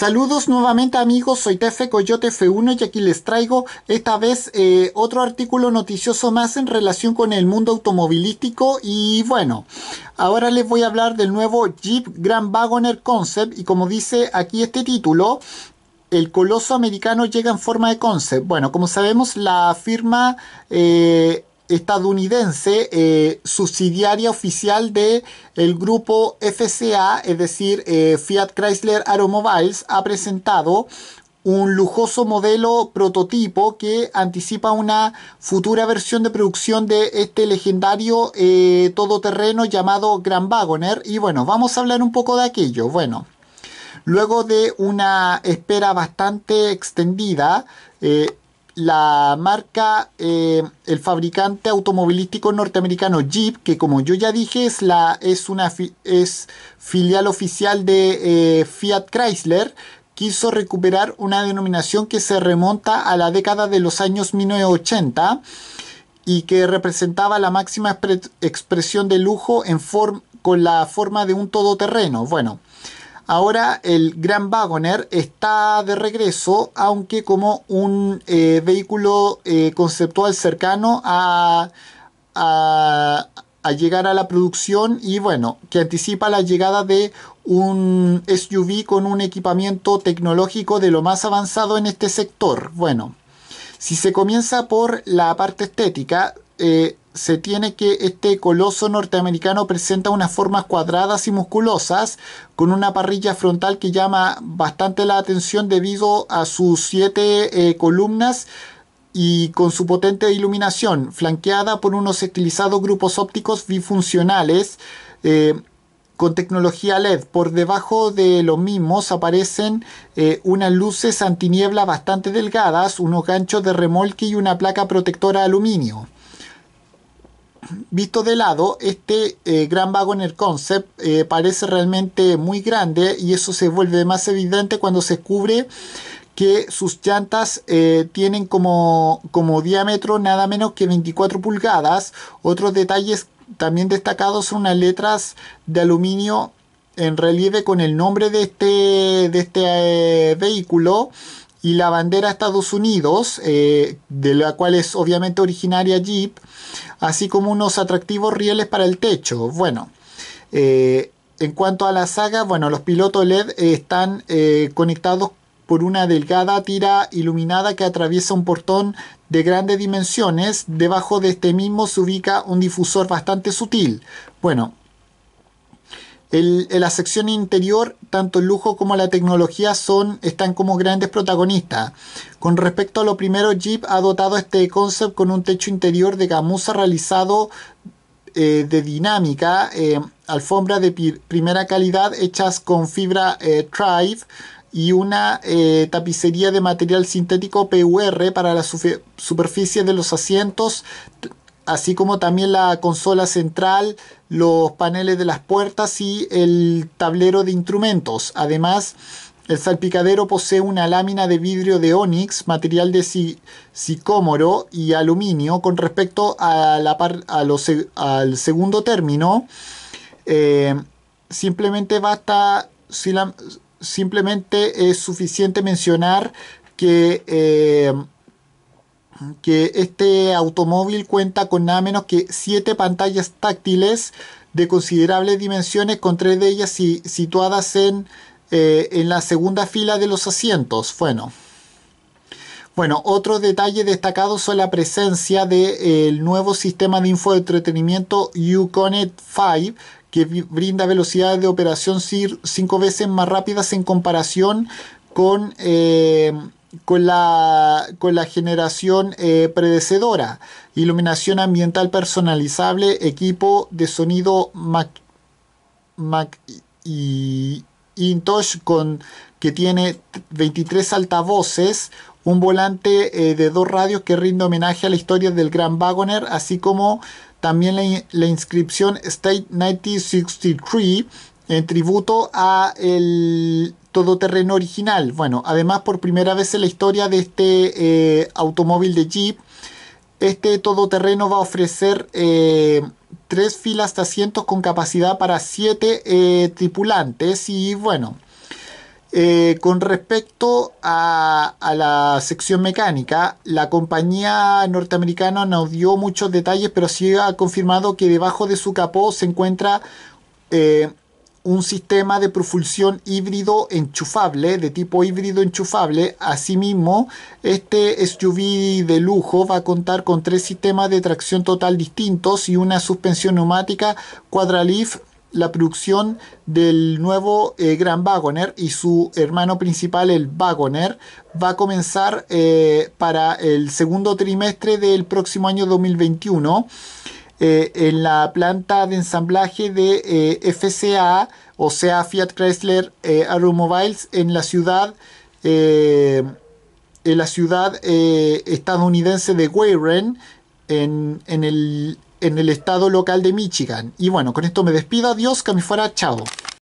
Saludos nuevamente amigos, soy Tefe Coyote F1 y aquí les traigo esta vez eh, otro artículo noticioso más en relación con el mundo automovilístico y bueno, ahora les voy a hablar del nuevo Jeep Grand Wagoner Concept y como dice aquí este título, el coloso americano llega en forma de concept. Bueno, como sabemos la firma... Eh, estadounidense, eh, subsidiaria oficial de el grupo FCA, es decir, eh, Fiat Chrysler Aeromobiles... ha presentado un lujoso modelo prototipo que anticipa una futura versión de producción de este legendario eh, todoterreno llamado Grand Wagoner. Y bueno, vamos a hablar un poco de aquello. Bueno, luego de una espera bastante extendida, la marca, eh, el fabricante automovilístico norteamericano Jeep, que como yo ya dije es, la, es, una es filial oficial de eh, Fiat Chrysler, quiso recuperar una denominación que se remonta a la década de los años 1980 y que representaba la máxima expresión de lujo en con la forma de un todoterreno. Bueno, Ahora el Gran Wagoner está de regreso, aunque como un eh, vehículo eh, conceptual cercano a, llegar a la producción y bueno, que anticipa la llegada de un SUV con un equipamiento tecnológico de lo más avanzado en este sector. Bueno, si se comienza por la parte estética, eh, se tiene que este coloso norteamericano presenta unas formas cuadradas y musculosas con una parrilla frontal que llama bastante la atención debido a sus siete eh, columnas y con su potente iluminación, flanqueada por unos estilizados grupos ópticos bifuncionales eh, con tecnología LED. Por debajo de los mismos aparecen eh, unas luces antiniebla bastante delgadas, unos ganchos de remolque y una placa protectora de aluminio visto de lado, este eh, gran wagoner concept eh, parece realmente muy grande y eso se vuelve más evidente cuando se cubre que sus llantas eh, tienen como, como diámetro nada menos que 24 pulgadas. Otros detalles también destacados son unas letras de aluminio en relieve con el nombre de este, de este vehículo y la bandera Estados Unidos, eh, de la cual es obviamente originaria Jeep, así como unos atractivos rieles para el techo. Bueno, eh, en cuanto a la saga, bueno, los pilotos LED están eh, conectados por una delgada tira iluminada que atraviesa un portón de grandes dimensiones. Debajo de este mismo se ubica un difusor bastante sutil. Bueno, en la sección interior, tanto el lujo como la tecnología son, están como grandes protagonistas. Con respecto a lo primero, Jeep ha dotado este concept con un techo interior de gamuza realizado eh, de dinámica, eh, alfombra de primera calidad hechas con fibra eh, y una eh, tapicería de material sintético PUR para la superficie de los asientos, así como también la consola central los paneles de las puertas y el tablero de instrumentos. Además, el salpicadero posee una lámina de vidrio de onix, material de sicómoro y aluminio. Con respecto a la los, al segundo término, eh, simplemente basta, simplemente es suficiente mencionar que eh, que este automóvil cuenta con nada menos que 7 pantallas táctiles de considerables dimensiones, con 3 de ellas situadas en, eh, en la segunda fila de los asientos. Bueno. Bueno, otro detalle destacado son la presencia del eh, nuevo sistema de info de infoentretenimiento Uconet 5, que brinda velocidades de operación cinco veces más rápidas en comparación con eh, con la, con la generación eh, predecedora. Iluminación ambiental personalizable, equipo de sonido Mac, con, que tiene 23 altavoces, un volante eh, de dos radios que rinde homenaje a la historia del Gran Wagoner, así como también la inscripción State 1963 en eh, tributo a el todoterreno original. Bueno, además por primera vez en la historia de este eh, automóvil de Jeep, este todoterreno va a ofrecer eh, tres filas de asientos con capacidad para siete tripulantes y bueno. con respecto a, la sección mecánica, la compañía norteamericana no dio muchos detalles, pero sí ha confirmado que debajo de su capó se encuentra un sistema de propulsión híbrido enchufable, de tipo híbrido enchufable. Asimismo, este SUV de lujo va a contar con tres sistemas de tracción total distintos y una suspensión neumática Quadralif. La producción del nuevo eh, Gran Wagoner y su hermano principal, el Wagoner, va a comenzar eh, para el segundo trimestre del próximo año 2021. Eh, en la planta de ensamblaje de eh, FCA, o sea, Fiat Chrysler eh, en la ciudad, eh, en la ciudad estadounidense de Warren, en, el, estado local de Michigan. Y bueno, con esto me despido, adiós, que me fuera, chao.